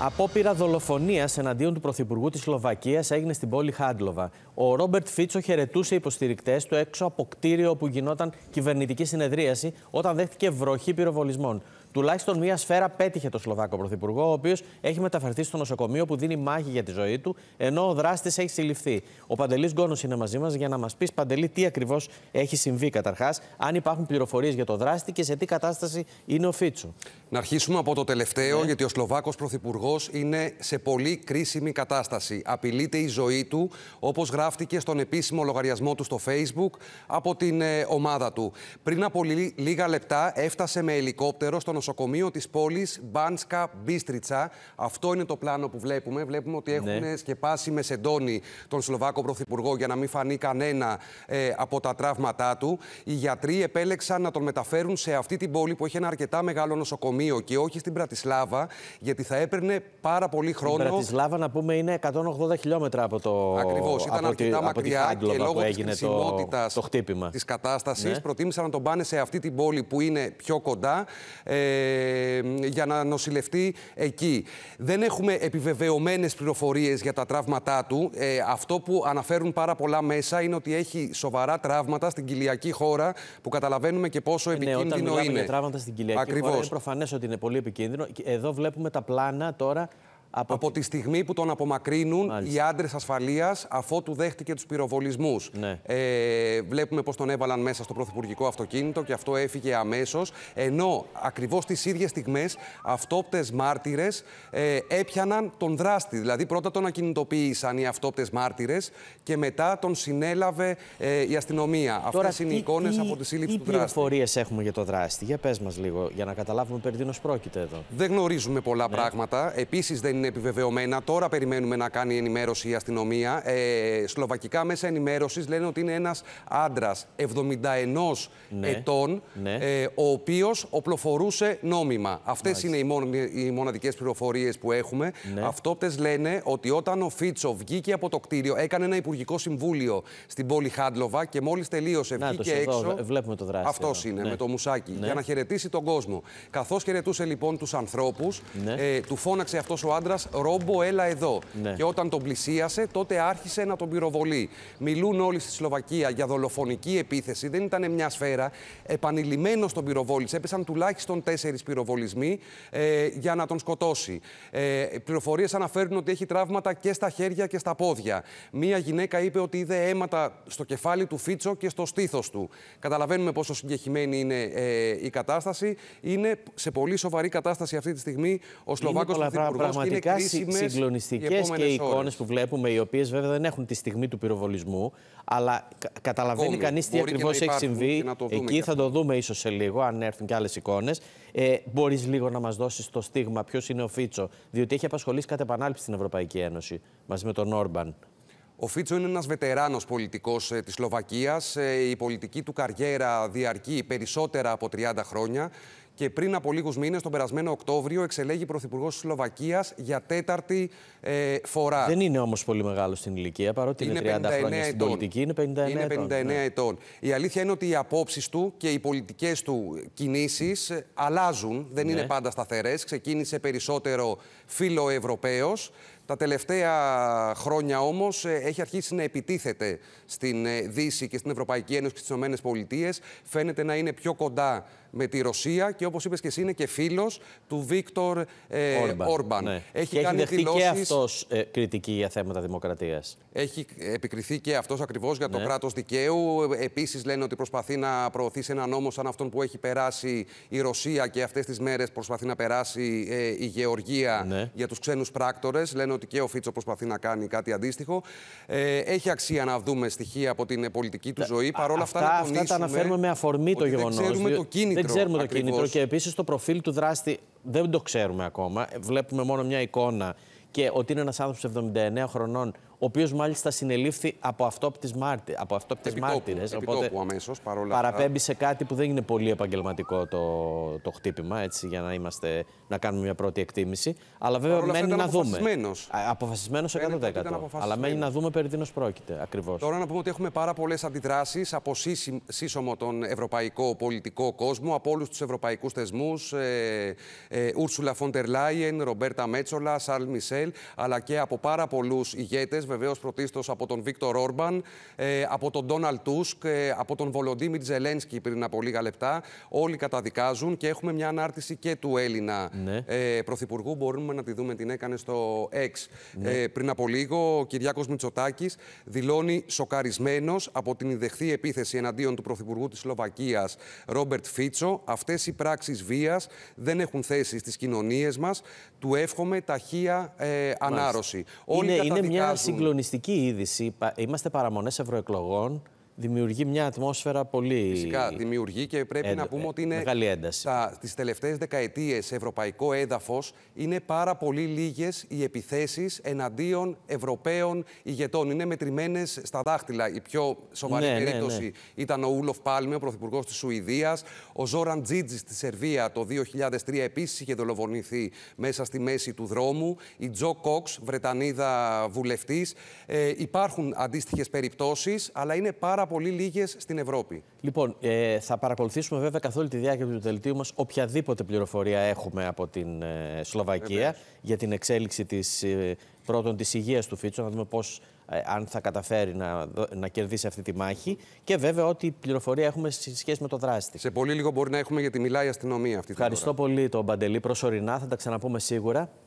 Απόπειρα δολοφονίας εναντίον του Πρωθυπουργού της Σλοβακίας έγινε στην πόλη Χάντλοβα. Ο Ρόμπερτ Φίτσο χαιρετούσε υποστηρικτές του έξω από κτίριο όπου γινόταν κυβερνητική συνεδρίαση, όταν δέχτηκε βροχή πυροβολισμών τουλάχιστον μία σφαίρα πέτυχε το Σλοβάκο Πρωθυπουργό, ο οποίος έχει μεταφερθεί στο νοσοκομείο που δίνει μάχη για τη ζωή του, ενώ ο δράστης έχει συλληφθεί. Ο Παντελής Γκόνο είναι μαζί μας για να μας πεις, Παντελή, τι ακριβώς έχει συμβεί καταρχάς, αν υπάρχουν πληροφορίες για το δράστη και σε τι κατάσταση είναι ο Φίτσου. Να αρχίσουμε από το τελευταίο, ναι. γιατί ο Σλοβάκος Πρωθυπουργός είναι σε πολύ κρίσιμη κατάσταση. Απειλείται η ζωή του, όπως γράφτηκε στον επίσημο λογαριασμό του στο Facebook από την ε, ομάδα του. Πριν από λίγα λεπτά έφτασε με ελικόπτερο στον νοσοκομείο της πόλης Μπάνσκα Μπίστριτσα. Αυτό είναι το πλάνο που βλέπουμε. Βλέπουμε ότι έχουν ναι. σκεπάσει με σεντόνι τον Σλοβάκο Πρωθυπουργό για να μην φανεί κανένα ε, από τα τραύματά του. Οι γιατροί επέλεξαν να τον μεταφέρουν σε αυτή την πόλη που έχει ένα αρκετά μεγάλο νοσοκομείο και όχι στην Πρατισλάβα, γιατί θα έπαιρνε πάρα πολύ χρόνο. Η Πρατισλάβα, να πούμε, είναι 180 χιλιόμετρα από το. Ακριβώς. Ήταν αρκετά μακριά και λόγω της χρησιμότητα της κατάστασης ναι. προτίμησαν να τον πάνε σε αυτή την πόλη που είναι πιο κοντά. Ε, για να νοσηλευτεί εκεί. Δεν έχουμε επιβεβαιωμένες πληροφορίες για τα τραύματά του. Ε, αυτό που αναφέρουν πάρα πολλά μέσα είναι ότι έχει σοβαρά τραύματα στην κοιλιακή χώρα που καταλαβαίνουμε και πόσο ε, ναι, επικίνδυνο είναι. όταν είναι. Για τραύματα στην κοιλιακή χώρα είναι προφανές ότι είναι πολύ επικίνδυνο. Εδώ βλέπουμε τα πλάνα τώρα από... τη στιγμή που τον απομακρύνουν Μάλιστα. οι άντρες ασφαλείας αφότου δέχτηκε τους πυροβολισμούς. Ναι. Ε, βλέπουμε πω τον έβαλαν μέσα στο πρωθυπουργικό αυτοκίνητο και αυτό έφυγε αμέσως. Ενώ ακριβώς τις ίδιες στιγμές αυτόπτες μάρτυρες ε, έπιαναν τον δράστη. Δηλαδή πρώτα τον ακινητοποίησαν οι αυτόπτες μάρτυρες και μετά τον συνέλαβε ε, η αστυνομία. Αυτές είναι οι εικόνες από τη σύλληψη του δράστη. Τι πληροφορίες έχουμε για τον δράστη, για πες μας λίγο, για να καταλάβουμε περί πρόκειται εδώ. Δεν γνωρίζουμε πολλά ναι. πράγματα. Επίσης δεν είναι επιβεβαιωμένα. Τώρα περιμένουμε να κάνει ενημέρωση η αστυνομία. Ε, σλοβακικά μέσα ενημέρωσης λένε ότι είναι ένας άντρας 71 ετών, ναι. Ε, ο οποίος οπλοφορούσε νόμιμα. Αυτές είναι οι, μόνο, οι μοναδικές πληροφορίες που έχουμε. Ναι. Αυτόπτες λένε ότι όταν ο Φίτσο βγήκε από το κτίριο, έκανε ένα υπουργικό συμβούλιο στην πόλη Χάντλοβα και μόλις τελείωσε, να, βγήκε έξω. βλέπουμε το δράση. Αυτό είναι, ναι. με το μουσάκι, ναι. για να χαιρετήσει τον κόσμο. Καθώς χαιρετούσε λοιπόν τους ανθρώπους, ε, του φώναξε αυτός ο άντρας άντρα, Ρόμπο, έλα εδώ. Ναι. Και όταν τον πλησίασε, τότε άρχισε να τον πυροβολεί. Μιλούν όλοι στη Σλοβακία για δολοφονική επίθεση. Δεν ήταν μια σφαίρα. Επανειλημμένος τον πυροβόλησε. Έπεσαν τουλάχιστον τέσσερις πυροβολισμοί ε, για να τον σκοτώσει. Ε, Πληροφορίες αναφέρουν ότι έχει τραύματα και στα χέρια και στα πόδια. Μία γυναίκα είπε ότι είδε αίματα στο κεφάλι του Φίτσο και στο στήθος του. Καταλαβαίνουμε πόσο συγκεχημένη είναι ε, η κατάσταση. Είναι σε πολύ σοβαρή κατάσταση αυτή τη στιγμή ο Σλοβάκο Πρωθυπουργό. Είναι, πραγματικά συγκλονιστικές και οι εικόνε που βλέπουμε, οι οποίες βέβαια δεν έχουν τη στιγμή του πυροβολισμού, αλλά καταλαβαίνει κανείς τι ακριβώς έχει συμβεί. Εκεί θα το δούμε ίσως σε λίγο, αν έρθουν και άλλες εικόνες. Ε, Μπορείς λίγο να μας δώσεις το στίγμα, ποιος είναι ο Φίτσο, διότι έχει απασχολήσει κατά επανάληψη στην Ευρωπαϊκή Ένωση μαζί με τον Όρμπαν. Ο Φίτσο είναι ένας βετεράνος πολιτικός ε, της Σλοβακίας. Ε, η πολιτική του καριέρα διαρκεί περισσότερα από 30 χρόνια. Και πριν από λίγους μήνες, τον περασμένο Οκτώβριο, εξελέγει πρωθυπουργός της Σλοβακίας για τέταρτη ε, φορά. Δεν είναι όμως πολύ μεγάλο στην ηλικία, παρότι είναι, είναι 30 χρόνια στην πολιτική, είναι 59, είναι 59 ναι. ετών. Η αλήθεια είναι ότι οι απόψεις του και οι πολιτικές του κινήσεις ε, αλλάζουν, δεν ναι. είναι πάντα σταθερές. Ξεκίνησε περισσότερο φιλοευρωπαίος. Τα τελευταία χρόνια όμως ε, έχει αρχίσει να επιτίθεται στην ε, Δύση και στην Ευρωπαϊκή Ένωση και στις Πολιτείες. Φαίνεται να είναι πιο κοντά με τη Ρωσία και όπως είπες και εσύ είναι και φίλος του Βίκτορ ε, Όρμπαν. ναι. Έχει και κάνει έχει δεχτεί δηλώσεις... και αυτό κριτική για θέματα δημοκρατίας. Έχει επικριθεί και αυτός ακριβώς για το ναι. κράτος δικαίου. Επίσης λένε ότι προσπαθεί να προωθήσει ένα νόμο σαν αυτόν που έχει περάσει η Ρωσία και αυτές τις μέρες προσπαθεί να περάσει η Γεωργία ναι. για τους ξένους πράκτορες. Λένε ότι και ο Φίτσο προσπαθεί να κάνει κάτι αντίστοιχο. Ε, έχει αξία να δούμε στοιχεία από την πολιτική του ζωή. παρόλα αυτά, αυτά, αυτά τα αναφέρουμε με αφορμή το γεγονό. Δεν ξέρουμε το κίνητρο. Δεν ξέρουμε το κίνητρο και επίσης το προφίλ του δράστη δεν το ξέρουμε ακόμα. Βλέπουμε μόνο μια εικόνα και ότι είναι ένας άνθρωπος 79 χρονών ο οποίος μάλιστα συνελήφθη από αυτόπτης μάρτυρε. από οπότε αμέσως, παραπέμπει σε κάτι που δεν είναι πολύ επαγγελματικό το, το χτύπημα, έτσι, για να, είμαστε, να κάνουμε μια πρώτη εκτίμηση. Αλλά βέβαια παρόλα μένει να δούμε. Αποφασισμένος. Αποφασισμένο 100%. Αλλά μένει να δούμε περί τίνος πρόκειται ακριβώς. Τώρα να πούμε ότι έχουμε πάρα πολλές αντιδράσεις από σύσσωμο τον ευρωπαϊκό πολιτικό κόσμο, από όλους τους ευρωπαϊκούς θεσμούς, ε, ε, Ούρσουλα Φοντερ Λάιεν, Ρομπέρτα Μέτσολα, Σαρλ Μισελ, αλλά και από πάρα πολλούς ηγέτες βεβαίως πρωτίστως από τον Βίκτορ Όρμπαν, ε, από τον Ντόναλτ Τούσκ, ε, από τον Βολοντίμι Τζελένσκι πριν από λίγα λεπτά. Όλοι καταδικάζουν και έχουμε μια ανάρτηση και του Έλληνα ναι. Ε, πρωθυπουργού. Μπορούμε να τη δούμε, την έκανε στο X. Ναι. πριν από λίγο, ο Κυριάκος Μητσοτάκης δηλώνει σοκαρισμένος από την ιδεχθή επίθεση εναντίον του πρωθυπουργού της Σλοβακίας, Ρόμπερτ Φίτσο. Αυτές οι πράξεις βίας δεν έχουν θέση στις κοινωνίες μας. Του εύχομαι ταχεία ε, ανάρρωση. Είναι, Όλοι είναι μια συγκλονιστική είδηση. Είμαστε παραμονές ευρωεκλογών δημιουργεί μια ατμόσφαιρα πολύ. Φυσικά δημιουργεί και πρέπει να πούμε ε, ότι είναι. Μεγάλη ένταση. Τις τελευταίες δεκαετίες ευρωπαϊκό έδαφος είναι πάρα πολύ λίγες οι επιθέσεις εναντίον Ευρωπαίων ηγετών. Είναι μετρημένες στα δάχτυλα. Η πιο σοβαρή ναι, ναι, περίπτωση ναι. ήταν ο Ούλοφ Πάλμε, ο πρωθυπουργός της Σουηδίας. Ο Ζόραν Τζίτζι στη Σερβία το 2003 επίσης είχε δολοφονηθεί μέσα στη μέση του δρόμου. Η Τζο Κόξ, Βρετανίδα βουλευτής. Ε, υπάρχουν αντίστοιχες περιπτώσεις, αλλά είναι πάρα πολύ λίγες στην Ευρώπη. Λοιπόν, ε, θα παρακολουθήσουμε βέβαια καθ' όλη τη διάρκεια του δελτίου μας οποιαδήποτε πληροφορία έχουμε από την ε, Σλοβακία για την εξέλιξη της ε, πρώτον της υγείας του Φίτσο, να δούμε πώς ε, αν θα καταφέρει να, να κερδίσει αυτή τη μάχη. Και βέβαια ότι πληροφορία έχουμε σε σχέση με το δράστη. Σε πολύ λίγο μπορεί να έχουμε γιατί μιλάει η αστυνομία αυτή Ευχαριστώ στιγμή. πολύ τον Παντελή. Προσωρινά θα τα ξαναπούμε σίγουρα.